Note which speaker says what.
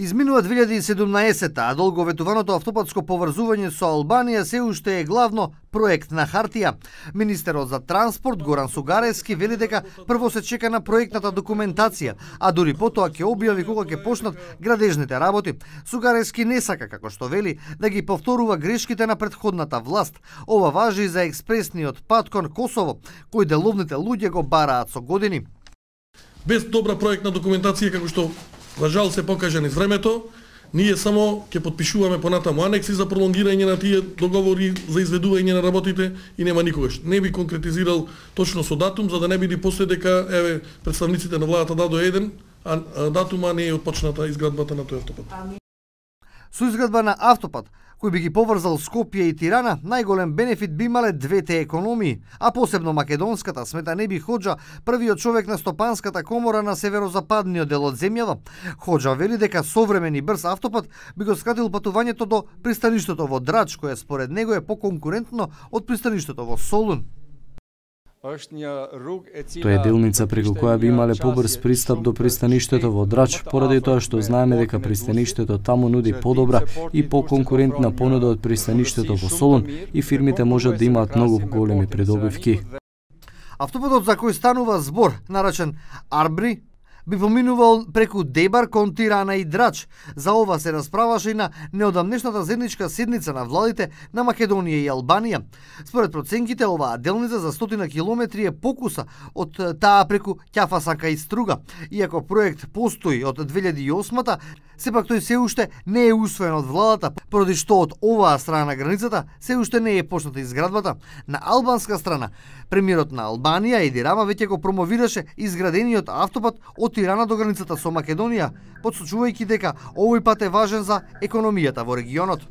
Speaker 1: Изминува 2017-та, а долговетуваното автопатско поврзување со Албанија се уште е главно проект на хартија. Министерот за транспорт Горан Сугарески вели дека прво се чека на проектната документација, а дури потоа ќе објави кога ќе почнат градежните работи. Сугарески не сака, како што вели, да ги повторува грешките на претходната власт. Ова важи и за експресниот пат кон Косово, кој деловните луѓе го бараат со години. Без
Speaker 2: добра проектна документација, како што За жал се покажа низ времето, ние само ќе подпишуваме понатаму анекси за пролонгирање на тие договори за изведување на работите и нема никогаш. Не би конкретизирал точно со датум, за да не биде после дека еве представниците на владата дадо еден, а датума не е отпочната изградбата на тој автопат.
Speaker 1: Со изградба на автопат кој би ги поврзал Скопје и Тирана, најголем бенефит би имале двете економии, а посебно македонската, смета не би Ходжа, првиот човек на Стопанската комора на северозападниот дел од земјава. Ходжа вели дека современи брз автопат би го скратил патувањето до пристаништето во Драч, кое според него е поконкурентно од пристаништето во Солун.
Speaker 3: Тоа е делница преку која би имале побрз пристап до пристаништето во Драч, поради тоа што знаеме дека пристаништето таму нуди подобра и поконкурентна понуда од пристаништето во Солун и фирмите можат да имаат многу големи предобивки.
Speaker 1: Автопатот за кој станува збор, наречен Арбри, би поминувал преку Дебар кон Тирана и Драч. За ова се расправаше и на неодамнешната зедничка седница на владите на Македонија и Албанија. Според проценките, оваа делница за стотина километри е покуса од таа преку Кјафасака и Струга. Иако проект постои од 2008-та, сепак тој се уште не е усвоен од владата, поради што од оваа страна на границата се уште не е почната изградбата. На албанска страна, премиерот на Албанија Еди Рама веќе го промовираше изградениот автопат од Тирана до границата со Македонија, подсочувајќи дека овој пат е важен за економијата во регионот.